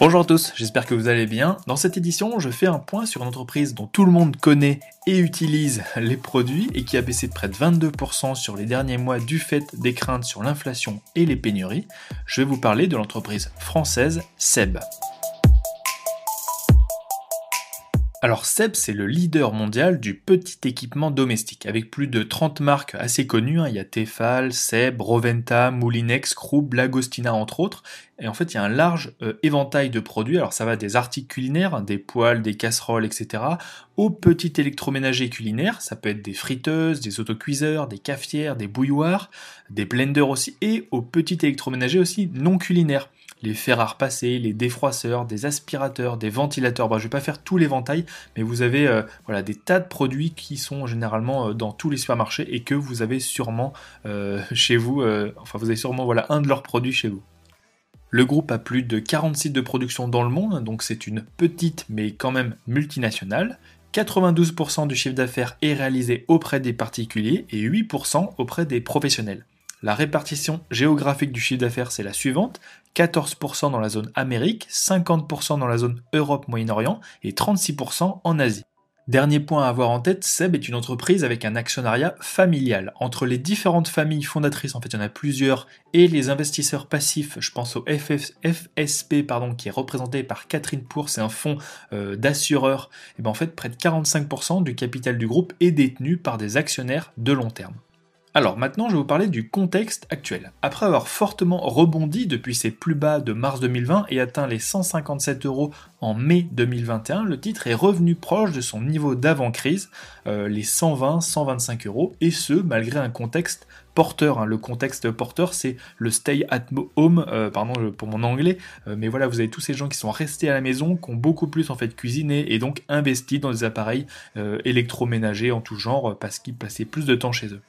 Bonjour à tous, j'espère que vous allez bien. Dans cette édition, je fais un point sur une entreprise dont tout le monde connaît et utilise les produits et qui a baissé de près de 22% sur les derniers mois du fait des craintes sur l'inflation et les pénuries. Je vais vous parler de l'entreprise française Seb. Alors Seb, c'est le leader mondial du petit équipement domestique, avec plus de 30 marques assez connues. Hein. Il y a Tefal, Seb, Roventa, Moulinex, Krupp, Lagostina entre autres. Et en fait, il y a un large euh, éventail de produits. Alors ça va des articles culinaires, hein, des poêles, des casseroles, etc., aux petits électroménagers culinaires. Ça peut être des friteuses, des autocuiseurs, des cafières, des bouilloires, des blenders aussi, et aux petits électroménagers aussi non culinaires les fers à les défroisseurs, des aspirateurs, des ventilateurs. Bah, je ne vais pas faire les l'éventail, mais vous avez euh, voilà, des tas de produits qui sont généralement euh, dans tous les supermarchés et que vous avez sûrement euh, chez vous. enfin, vous avez sûrement voilà, un de leurs produits chez vous. Le groupe a plus de 40 sites de production dans le monde, donc c'est une petite mais quand même multinationale. 92% du chiffre d'affaires est réalisé auprès des particuliers et 8% auprès des professionnels. La répartition géographique du chiffre d'affaires, c'est la suivante. 14% dans la zone Amérique, 50% dans la zone Europe-Moyen-Orient et 36% en Asie. Dernier point à avoir en tête, Seb est une entreprise avec un actionnariat familial. Entre les différentes familles fondatrices, en fait il y en a plusieurs, et les investisseurs passifs, je pense au FSP pardon, qui est représenté par Catherine Pour, c'est un fonds d'assureur, d'assureurs, et eh bien en fait près de 45% du capital du groupe est détenu par des actionnaires de long terme. Alors maintenant, je vais vous parler du contexte actuel. Après avoir fortement rebondi depuis ses plus bas de mars 2020 et atteint les 157 euros en mai 2021, le titre est revenu proche de son niveau d'avant-crise, euh, les 120-125 euros, et ce, malgré un contexte porteur. Hein. Le contexte porteur, c'est le stay at home, euh, pardon pour mon anglais, euh, mais voilà, vous avez tous ces gens qui sont restés à la maison, qui ont beaucoup plus en fait cuisiné et donc investi dans des appareils électroménagers en tout genre parce qu'ils passaient plus de temps chez eux.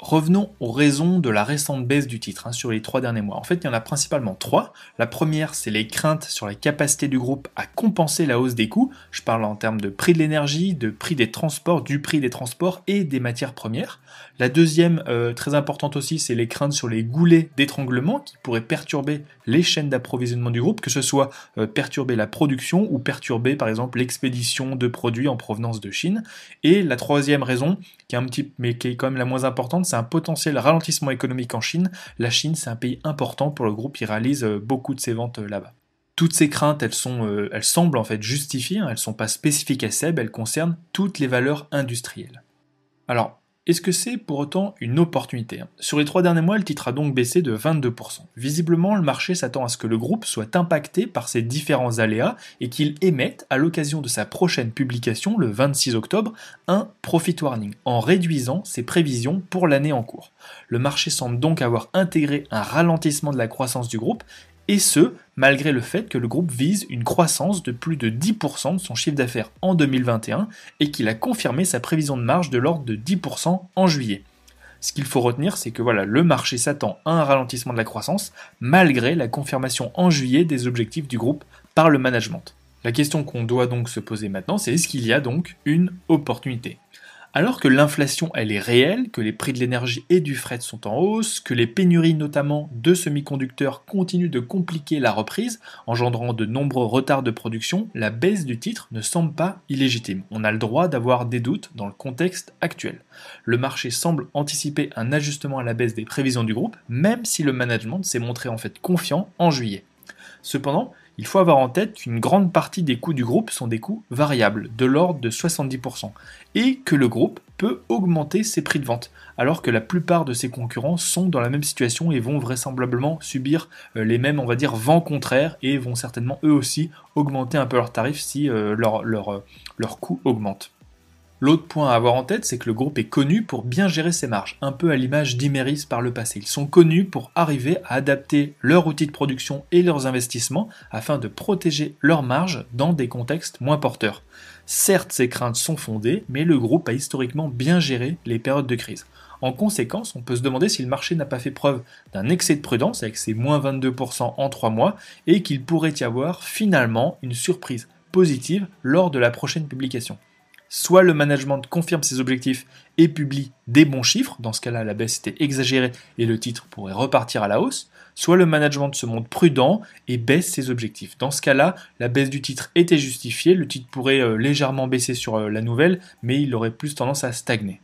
Revenons aux raisons de la récente baisse du titre hein, sur les trois derniers mois. En fait, il y en a principalement trois. La première, c'est les craintes sur la capacité du groupe à compenser la hausse des coûts. Je parle en termes de prix de l'énergie, de prix des transports, du prix des transports et des matières premières. La deuxième, euh, très importante aussi, c'est les craintes sur les goulets d'étranglement qui pourraient perturber les chaînes d'approvisionnement du groupe, que ce soit euh, perturber la production ou perturber par exemple l'expédition de produits en provenance de Chine. Et la troisième raison, qui est mais qui est quand même la moins importante, c'est un potentiel ralentissement économique en Chine. La Chine, c'est un pays important pour le groupe, il réalise euh, beaucoup de ses ventes euh, là-bas. Toutes ces craintes, elles, sont, euh, elles semblent en fait justifiées, hein. elles ne sont pas spécifiques à Seb, elles concernent toutes les valeurs industrielles. Alors, est-ce que c'est pour autant une opportunité hein Sur les trois derniers mois, le titre a donc baissé de 22%. Visiblement, le marché s'attend à ce que le groupe soit impacté par ces différents aléas et qu'il émette, à l'occasion de sa prochaine publication le 26 octobre, un profit warning en réduisant ses prévisions pour l'année en cours. Le marché semble donc avoir intégré un ralentissement de la croissance du groupe et ce, malgré le fait que le groupe vise une croissance de plus de 10% de son chiffre d'affaires en 2021 et qu'il a confirmé sa prévision de marge de l'ordre de 10% en juillet. Ce qu'il faut retenir, c'est que voilà, le marché s'attend à un ralentissement de la croissance malgré la confirmation en juillet des objectifs du groupe par le management. La question qu'on doit donc se poser maintenant, c'est est-ce qu'il y a donc une opportunité alors que l'inflation, elle est réelle, que les prix de l'énergie et du fret sont en hausse, que les pénuries notamment de semi-conducteurs continuent de compliquer la reprise, engendrant de nombreux retards de production, la baisse du titre ne semble pas illégitime. On a le droit d'avoir des doutes dans le contexte actuel. Le marché semble anticiper un ajustement à la baisse des prévisions du groupe, même si le management s'est montré en fait confiant en juillet. Cependant, il faut avoir en tête qu'une grande partie des coûts du groupe sont des coûts variables, de l'ordre de 70%, et que le groupe peut augmenter ses prix de vente, alors que la plupart de ses concurrents sont dans la même situation et vont vraisemblablement subir euh, les mêmes, on va dire, vents contraires, et vont certainement eux aussi augmenter un peu leurs tarifs si leurs leur, leur euh, coût augmente. L'autre point à avoir en tête, c'est que le groupe est connu pour bien gérer ses marges, un peu à l'image d'Imeris par le passé. Ils sont connus pour arriver à adapter leur outils de production et leurs investissements afin de protéger leurs marges dans des contextes moins porteurs. Certes, ces craintes sont fondées, mais le groupe a historiquement bien géré les périodes de crise. En conséquence, on peut se demander si le marché n'a pas fait preuve d'un excès de prudence avec ses moins 22% en trois mois et qu'il pourrait y avoir finalement une surprise positive lors de la prochaine publication soit le management confirme ses objectifs et publie des bons chiffres, dans ce cas-là la baisse était exagérée et le titre pourrait repartir à la hausse, soit le management se montre prudent et baisse ses objectifs. Dans ce cas-là, la baisse du titre était justifiée, le titre pourrait euh, légèrement baisser sur euh, la nouvelle, mais il aurait plus tendance à stagner.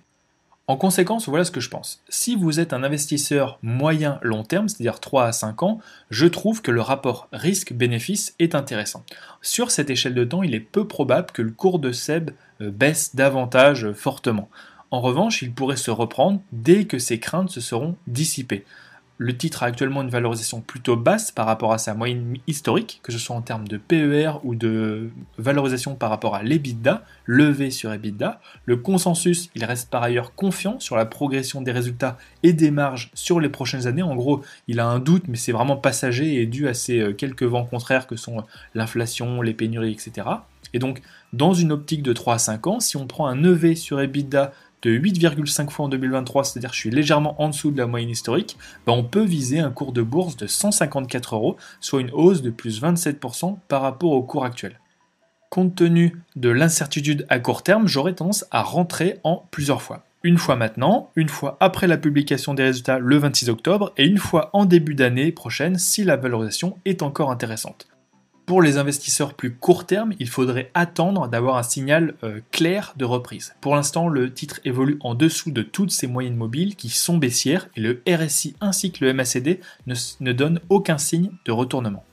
En conséquence, voilà ce que je pense. Si vous êtes un investisseur moyen long terme, c'est-à-dire 3 à 5 ans, je trouve que le rapport risque-bénéfice est intéressant. Sur cette échelle de temps, il est peu probable que le cours de SEB euh, baisse davantage euh, fortement. En revanche, il pourrait se reprendre dès que ces craintes se seront dissipées. Le titre a actuellement une valorisation plutôt basse par rapport à sa moyenne historique, que ce soit en termes de PER ou de valorisation par rapport à l'EBITDA, levé sur EBITDA. Le consensus, il reste par ailleurs confiant sur la progression des résultats et des marges sur les prochaines années. En gros, il a un doute, mais c'est vraiment passager et dû à ces euh, quelques vents contraires que sont euh, l'inflation, les pénuries, etc. Et donc, dans une optique de 3 à 5 ans, si on prend un EV sur EBITDA de 8,5 fois en 2023, c'est-à-dire je suis légèrement en dessous de la moyenne historique, ben, on peut viser un cours de bourse de 154 euros, soit une hausse de plus 27% par rapport au cours actuel. Compte tenu de l'incertitude à court terme, j'aurais tendance à rentrer en plusieurs fois. Une fois maintenant, une fois après la publication des résultats le 26 octobre et une fois en début d'année prochaine si la valorisation est encore intéressante. Pour les investisseurs plus court terme, il faudrait attendre d'avoir un signal euh, clair de reprise. Pour l'instant, le titre évolue en dessous de toutes ses moyennes mobiles qui sont baissières et le RSI ainsi que le MACD ne, ne donnent aucun signe de retournement.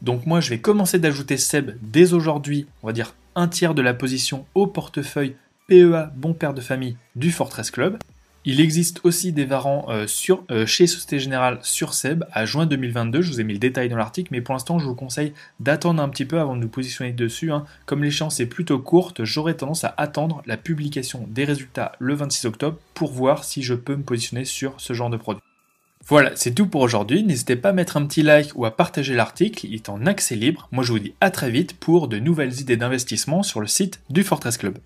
Donc moi, je vais commencer d'ajouter SEB dès aujourd'hui, on va dire un tiers de la position au portefeuille PEA bon père de famille du Fortress Club. Il existe aussi des varants euh, euh, chez Société Générale sur SEB à juin 2022. Je vous ai mis le détail dans l'article, mais pour l'instant, je vous conseille d'attendre un petit peu avant de nous positionner dessus. Hein. Comme l'échéance est plutôt courte, j'aurais tendance à attendre la publication des résultats le 26 octobre pour voir si je peux me positionner sur ce genre de produit. Voilà, c'est tout pour aujourd'hui. N'hésitez pas à mettre un petit like ou à partager l'article. Il est en accès libre. Moi, je vous dis à très vite pour de nouvelles idées d'investissement sur le site du Fortress Club.